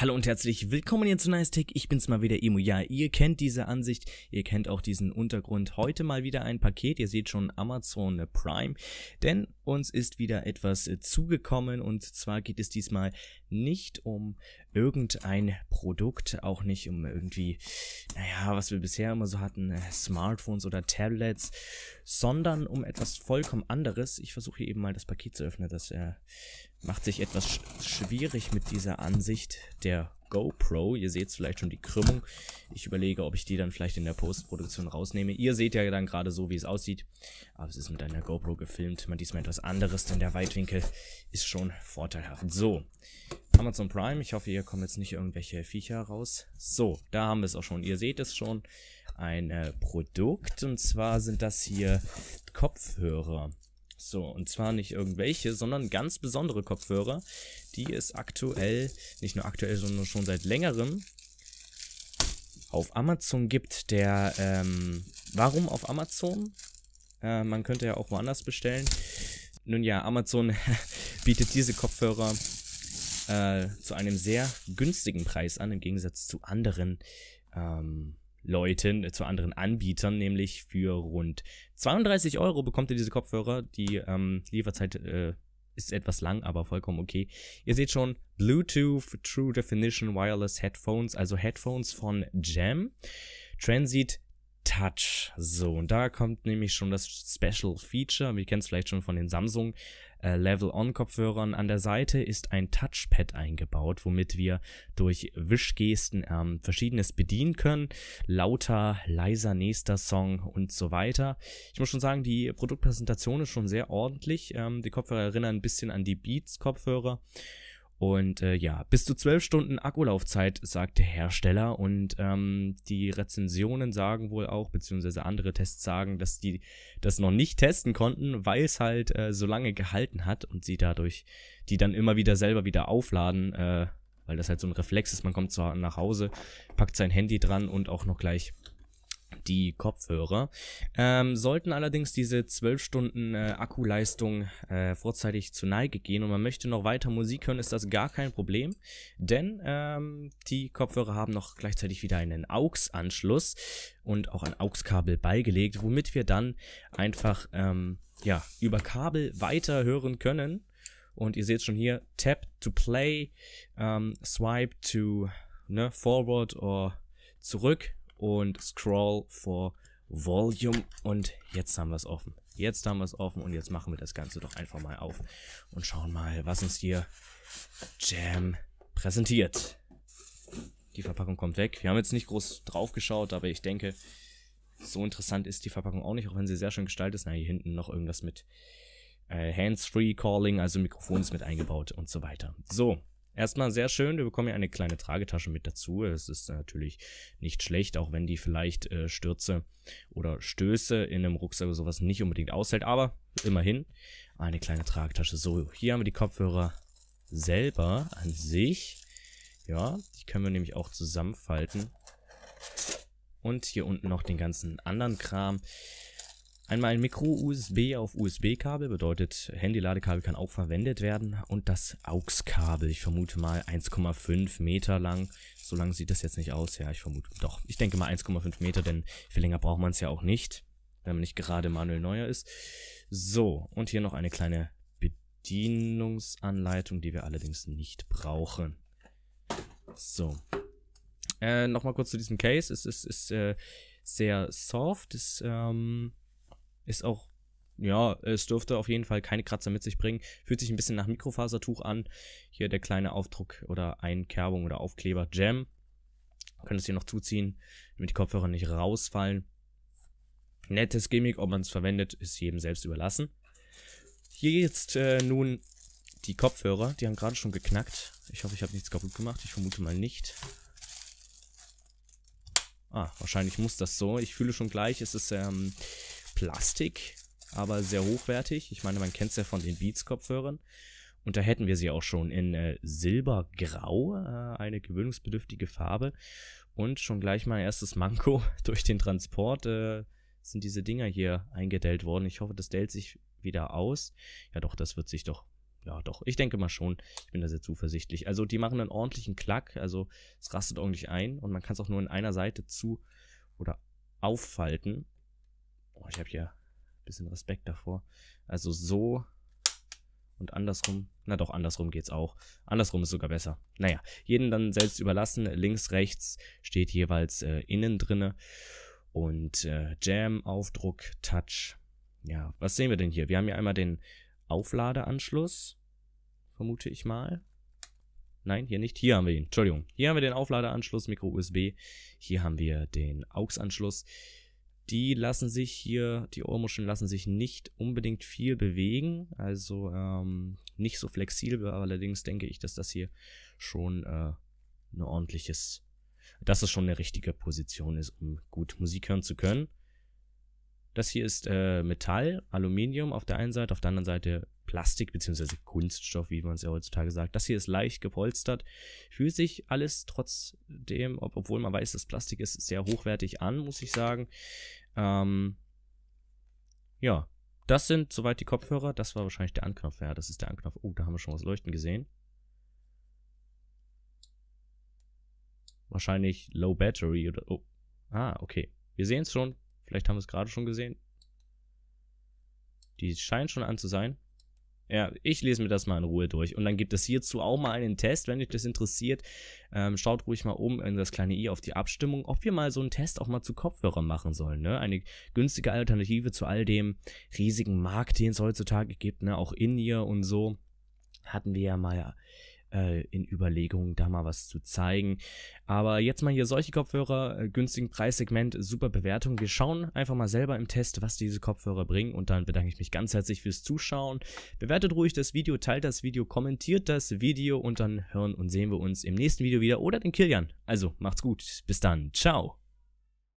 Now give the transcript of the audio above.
Hallo und herzlich willkommen hier zu Nice Tech. Ich bin's mal wieder, Emo. Ja, ihr kennt diese Ansicht, ihr kennt auch diesen Untergrund. Heute mal wieder ein Paket. Ihr seht schon Amazon Prime, denn uns ist wieder etwas äh, zugekommen und zwar geht es diesmal nicht um irgendein Produkt, auch nicht um irgendwie, naja, was wir bisher immer so hatten, äh, Smartphones oder Tablets, sondern um etwas vollkommen anderes. Ich versuche hier eben mal das Paket zu öffnen, dass er. Äh, macht sich etwas sch schwierig mit dieser Ansicht der GoPro. Ihr seht vielleicht schon die Krümmung. Ich überlege, ob ich die dann vielleicht in der Postproduktion rausnehme. Ihr seht ja dann gerade so, wie es aussieht. Aber es ist mit einer GoPro gefilmt. Man diesmal etwas anderes, denn der Weitwinkel ist schon vorteilhaft. So, Amazon Prime. Ich hoffe, hier kommen jetzt nicht irgendwelche Viecher raus. So, da haben wir es auch schon. Ihr seht es schon. Ein äh, Produkt. Und zwar sind das hier Kopfhörer. So, und zwar nicht irgendwelche, sondern ganz besondere Kopfhörer, die es aktuell, nicht nur aktuell, sondern schon seit längerem auf Amazon gibt. Der, ähm, warum auf Amazon? Äh, man könnte ja auch woanders bestellen. Nun ja, Amazon bietet diese Kopfhörer äh, zu einem sehr günstigen Preis an, im Gegensatz zu anderen ähm, Leuten, äh, zu anderen Anbietern, nämlich für rund 32 Euro bekommt ihr diese Kopfhörer. Die ähm, Lieferzeit äh, ist etwas lang, aber vollkommen okay. Ihr seht schon Bluetooth True Definition Wireless Headphones, also Headphones von Jam. Transit Touch. So, und da kommt nämlich schon das Special Feature. Wir kennen es vielleicht schon von den Samsung äh, Level On Kopfhörern. An der Seite ist ein Touchpad eingebaut, womit wir durch Wischgesten ähm, verschiedenes bedienen können. Lauter, leiser, nächster Song und so weiter. Ich muss schon sagen, die Produktpräsentation ist schon sehr ordentlich. Ähm, die Kopfhörer erinnern ein bisschen an die Beats Kopfhörer. Und äh, ja, bis zu zwölf Stunden Akkulaufzeit sagt der Hersteller und ähm, die Rezensionen sagen wohl auch, beziehungsweise andere Tests sagen, dass die das noch nicht testen konnten, weil es halt äh, so lange gehalten hat und sie dadurch die dann immer wieder selber wieder aufladen, äh, weil das halt so ein Reflex ist. Man kommt zwar nach Hause, packt sein Handy dran und auch noch gleich die Kopfhörer. Ähm, sollten allerdings diese 12 Stunden äh, Akkuleistung äh, vorzeitig zur Neige gehen und man möchte noch weiter Musik hören, ist das gar kein Problem, denn ähm, die Kopfhörer haben noch gleichzeitig wieder einen AUX-Anschluss und auch ein AUX-Kabel beigelegt, womit wir dann einfach ähm, ja, über Kabel weiter hören können. Und ihr seht schon hier, Tap to Play, ähm, Swipe to ne, Forward oder zurück und Scroll for Volume. Und jetzt haben wir es offen. Jetzt haben wir es offen und jetzt machen wir das Ganze doch einfach mal auf und schauen mal, was uns hier Jam präsentiert. Die Verpackung kommt weg. Wir haben jetzt nicht groß drauf geschaut, aber ich denke, so interessant ist die Verpackung auch nicht, auch wenn sie sehr schön gestaltet ist. Na, hier hinten noch irgendwas mit äh, Hands-Free Calling, also Mikrofon ist mit eingebaut und so weiter. So, Erstmal sehr schön, wir bekommen ja eine kleine Tragetasche mit dazu. Es ist natürlich nicht schlecht, auch wenn die vielleicht äh, Stürze oder Stöße in einem Rucksack oder sowas nicht unbedingt aushält, aber immerhin eine kleine Tragetasche. So, hier haben wir die Kopfhörer selber an sich. Ja, die können wir nämlich auch zusammenfalten. Und hier unten noch den ganzen anderen Kram. Einmal ein Micro-USB auf USB-Kabel, bedeutet Handy-Ladekabel kann auch verwendet werden. Und das AUX-Kabel, ich vermute mal 1,5 Meter lang. So lang sieht das jetzt nicht aus. Ja, ich vermute, doch, ich denke mal 1,5 Meter, denn viel länger braucht man es ja auch nicht, wenn man nicht gerade manuell Neuer ist. So, und hier noch eine kleine Bedienungsanleitung, die wir allerdings nicht brauchen. So. Äh, nochmal kurz zu diesem Case. Es ist, ist äh, sehr soft, ist, ähm ist auch, ja, es dürfte auf jeden Fall keine Kratzer mit sich bringen. Fühlt sich ein bisschen nach Mikrofasertuch an. Hier der kleine Aufdruck oder Einkerbung oder Aufkleber Jam. Könnt es hier noch zuziehen, damit die Kopfhörer nicht rausfallen. Nettes Gimmick, ob man es verwendet, ist jedem selbst überlassen. Hier jetzt äh, nun die Kopfhörer, die haben gerade schon geknackt. Ich hoffe, ich habe nichts kaputt gemacht. Ich vermute mal nicht. Ah, wahrscheinlich muss das so. Ich fühle schon gleich, es ist ähm, Plastik, aber sehr hochwertig. Ich meine, man kennt es ja von den Beats-Kopfhörern. Und da hätten wir sie auch schon in äh, Silbergrau, äh, eine gewöhnungsbedürftige Farbe. Und schon gleich mein erstes Manko durch den Transport äh, sind diese Dinger hier eingedellt worden. Ich hoffe, das dellt sich wieder aus. Ja doch, das wird sich doch ja doch, ich denke mal schon. Ich bin da sehr zuversichtlich. Also die machen einen ordentlichen Klack, also es rastet ordentlich ein und man kann es auch nur in einer Seite zu oder auffalten. Boah, ich habe hier ein bisschen Respekt davor. Also so und andersrum. Na doch, andersrum geht's auch. Andersrum ist sogar besser. Naja, jeden dann selbst überlassen. Links, rechts steht jeweils äh, innen drinne. Und äh, Jam, Aufdruck, Touch. Ja, was sehen wir denn hier? Wir haben hier einmal den Aufladeanschluss, vermute ich mal. Nein, hier nicht. Hier haben wir ihn. Entschuldigung. Hier haben wir den Aufladeanschluss, Micro USB. Hier haben wir den AUX-Anschluss die lassen sich hier, die Ohrmuscheln lassen sich nicht unbedingt viel bewegen, also ähm, nicht so flexibel, allerdings denke ich, dass das hier schon äh, ein ordentliches, dass es schon eine richtige Position ist, um gut Musik hören zu können. Das hier ist äh, Metall, Aluminium auf der einen Seite, auf der anderen Seite Plastik bzw. Kunststoff, wie man es ja heutzutage sagt. Das hier ist leicht gepolstert, fühlt sich alles trotzdem, ob, obwohl man weiß, dass Plastik ist, sehr hochwertig an, muss ich sagen. Ähm, ja, das sind soweit die Kopfhörer. Das war wahrscheinlich der Anknopf. Ja, das ist der Anknopf. Oh, da haben wir schon was leuchten gesehen. Wahrscheinlich Low Battery oder. Oh. Ah, okay. Wir sehen es schon. Vielleicht haben wir es gerade schon gesehen. Die scheint schon an zu sein. Ja, ich lese mir das mal in Ruhe durch. Und dann gibt es hierzu auch mal einen Test, wenn euch das interessiert. Ähm, schaut ruhig mal um in das kleine i auf die Abstimmung, ob wir mal so einen Test auch mal zu Kopfhörern machen sollen. Ne? Eine günstige Alternative zu all dem riesigen Markt, den es heutzutage gibt, ne? auch in ihr und so. Hatten wir ja mal äh, in Überlegungen, da mal was zu zeigen. Aber jetzt mal hier solche Kopfhörer, äh, günstigen Preissegment, super Bewertung. Wir schauen einfach mal selber im Test, was diese Kopfhörer bringen und dann bedanke ich mich ganz herzlich fürs Zuschauen. Bewertet ruhig das Video, teilt das Video, kommentiert das Video und dann hören und sehen wir uns im nächsten Video wieder oder den Kilian. Also macht's gut, bis dann, ciao.